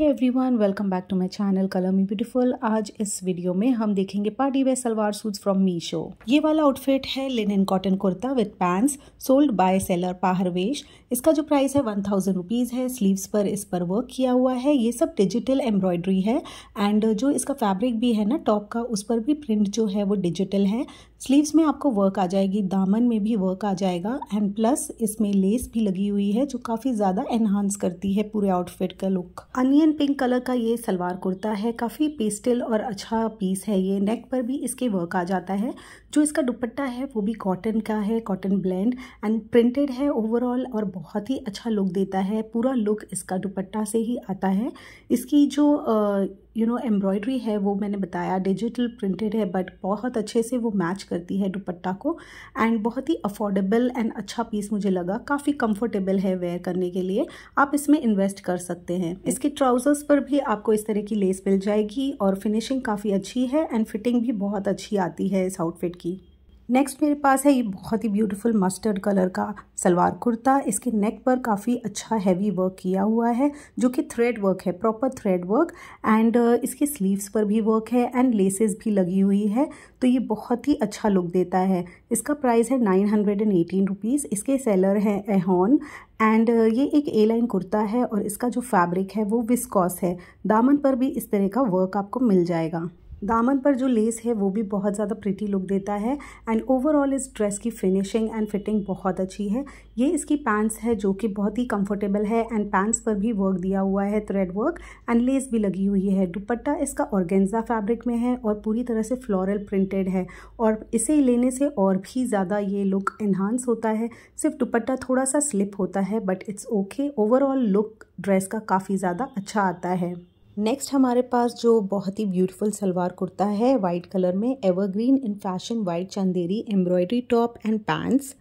every everyone welcome back to my channel colour me beautiful आज इस वीडियो में हम देखेंगे party wear salwar suit from Meesho ये वाला आउटफिट है linen cotton kurta with pants sold by seller Paharvesh इसका जो प्राइस है वन थाउजेंड रुपीज़ है स्लीव पर इस पर वर्क किया हुआ है ये सब डिजिटल एम्ब्रॉयडरी है एंड जो इसका फैब्रिक भी है ना टॉप का उस पर भी प्रिंट जो है वो डिजिटल है स्लीव्स में आपको वर्क आ जाएगी दामन में भी वर्क आ जाएगा एंड प्लस इसमें लेस भी लगी हुई है जो काफ़ी ज़्यादा एनहांस करती है पूरे आउटफिट का लुक अनियन पिंक कलर का ये सलवार कुर्ता है काफ़ी पेस्टल और अच्छा पीस है ये नेक पर भी इसके वर्क आ जाता है जो इसका दुपट्टा है वो भी कॉटन का है कॉटन ब्लेंड एंड प्रिंटेड है ओवरऑल और बहुत ही अच्छा लुक देता है पूरा लुक इसका दुपट्टा से ही आता है इसकी जो यू नो एम्ब्रॉयडरी है वो मैंने बताया डिजिटल प्रिंटेड है बट बहुत अच्छे से वो मैच करती है दुपट्टा को एंड बहुत ही अफोर्डेबल एंड अच्छा पीस मुझे लगा काफ़ी कंफर्टेबल है वेयर करने के लिए आप इसमें इन्वेस्ट कर सकते हैं इसके ट्राउजर्स पर भी आपको इस तरह की लेस मिल जाएगी और फिनिशिंग काफ़ी अच्छी है एंड फिटिंग भी बहुत अच्छी आती है इस आउटफिट की नेक्स्ट मेरे पास है ये बहुत ही ब्यूटीफुल मस्टर्ड कलर का सलवार कुर्ता इसके नेक पर काफ़ी अच्छा हैवी वर्क किया हुआ है जो कि थ्रेड वर्क है प्रॉपर थ्रेड वर्क एंड इसके स्लीव्स पर भी वर्क है एंड लेसेस भी लगी हुई है तो ये बहुत ही अच्छा लुक देता है इसका प्राइस है nine hundred and eighteen rupees इसके सेलर हैं एहॉन एंड uh, ये एक ए लाइन कुर्ता है और इसका जो फैब्रिक है वो विस्कॉस है दामन पर भी इस तरह का वर्क आपको मिल जाएगा दामन पर जो लेस है वो भी बहुत ज़्यादा प्रिटी लुक देता है एंड ओवरऑल इस ड्रेस की फिनिशिंग एंड फिटिंग बहुत अच्छी है ये इसकी पैंट्स है जो कि बहुत ही कंफर्टेबल है एंड पैंट्स पर भी वर्क दिया हुआ है थ्रेड वर्क एंड लेस भी लगी हुई है दुपट्टा इसका ऑर्गेंजा फैब्रिक में है और पूरी तरह से फ्लोरल प्रिंटेड है और इसे लेने से और भी ज़्यादा ये लुक इन्हांस होता है सिर्फ दुपट्टा थोड़ा सा स्लिप होता है but it's okay overall look dress का काफ़ी ज़्यादा अच्छा आता है नेक्स्ट हमारे पास जो बहुत ही ब्यूटीफुल सलवार कुर्ता है वाइट कलर में evergreen in fashion white Chanderi embroidery top and pants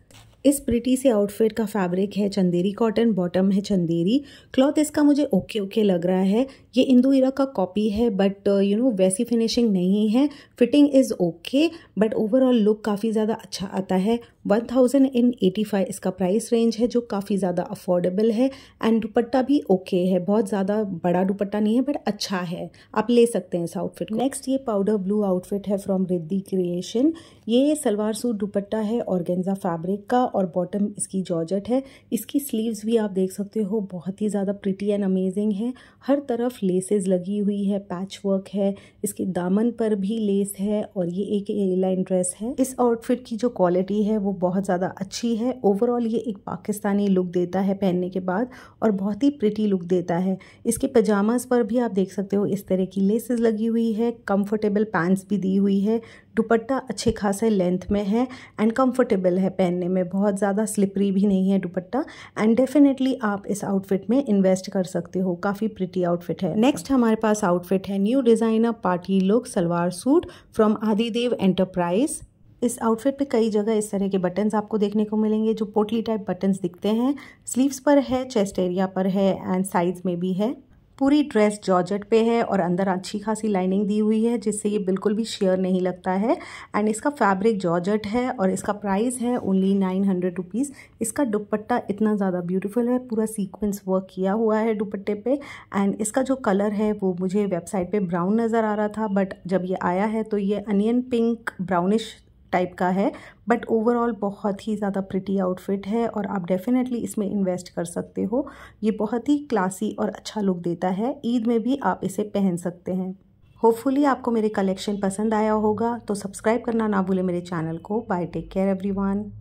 इस प्रिटी से आउटफिट का फैब्रिक है चंदेरी कॉटन बॉटम है चंदेरी क्लॉथ इसका मुझे ओके ओके लग रहा है ये इंदू इरा का कॉपी है बट यू नो वैसी फिनिशिंग नहीं है fitting is okay but overall look काफ़ी ज़्यादा अच्छा आता है one thousand and eighty five इसका प्राइस रेंज है जो काफ़ी ज़्यादा अफोर्डेबल है एंड दुपट्टा भी ओके okay है बहुत ज़्यादा बड़ा दुपट्टा नहीं है बट अच्छा है आप ले सकते हैं इस आउटफिट नेक्स्ट ये पाउडर ब्लू आउटफिट है फ्रॉम रिद्धि क्रिएशन ये सलवार सूट दुपट्टा है गेंजा फैब्रिक का और बॉटम इसकी जॉर्जट है इसकी स्लीव्स भी आप देख सकते हो बहुत ही ज़्यादा प्रिटी एंड अमेजिंग है हर तरफ लेसेज लगी हुई है पैच वर्क है इसके दामन पर भी लेस है और ये एक ए लाइन ड्रेस है इस आउटफिट की जो क्वालिटी है वो वो बहुत ज़्यादा अच्छी है ओवरऑल ये एक पाकिस्तानी लुक देता है पहनने के बाद और बहुत ही प्रिटी लुक देता है इसके पजामाज़ पर भी आप देख सकते हो इस तरह की लेसेस लगी हुई है कंफर्टेबल पैंट्स भी दी हुई है दुपट्टा अच्छे खासे लेंथ में है एंड कंफर्टेबल है पहनने में बहुत ज़्यादा स्लिपरी भी नहीं है दुपट्टा एंड डेफिनेटली आप इस आउटफिट में इन्वेस्ट कर सकते हो काफ़ी प्रिटी आउटफिट है नेक्स्ट हमारे पास आउटफिट है new designer party look salwar suit from Adidev enterprise इस आउटफिट पे कई जगह इस तरह के बटन्स आपको देखने को मिलेंगे जो पोटली टाइप बटन्स दिखते हैं स्लीव्स पर है चेस्ट एरिया पर है एंड साइज में भी है पूरी ड्रेस जॉर्जेट पे है और अंदर अच्छी खासी लाइनिंग दी हुई है जिससे ये बिल्कुल भी शेयर नहीं लगता है एंड इसका फैब्रिक जॉर्जेट है और इसका प्राइस है ओनली नाइन हंड्रेड रुपीज़ इसका दुपट्टा इतना ज़्यादा ब्यूटीफुल है पूरा सीक्वेंस वर्क किया हुआ है दुपट्टे पे एंड इसका जो कलर है वो मुझे वेबसाइट पर ब्राउन नज़र आ रहा था बट जब ये आया है तो ये अनियन पिंक ब्राउनिश टाइप का है बट ओवरऑल बहुत ही ज़्यादा प्रिटी आउटफिट है और आप डेफिनेटली इसमें इन्वेस्ट कर सकते हो ये बहुत ही क्लासी और अच्छा लुक देता है ईद में भी आप इसे पहन सकते हैं होपफुली आपको मेरे कलेक्शन पसंद आया होगा तो सब्सक्राइब करना ना भूलें मेरे चैनल को बाय टेक केयर एवरी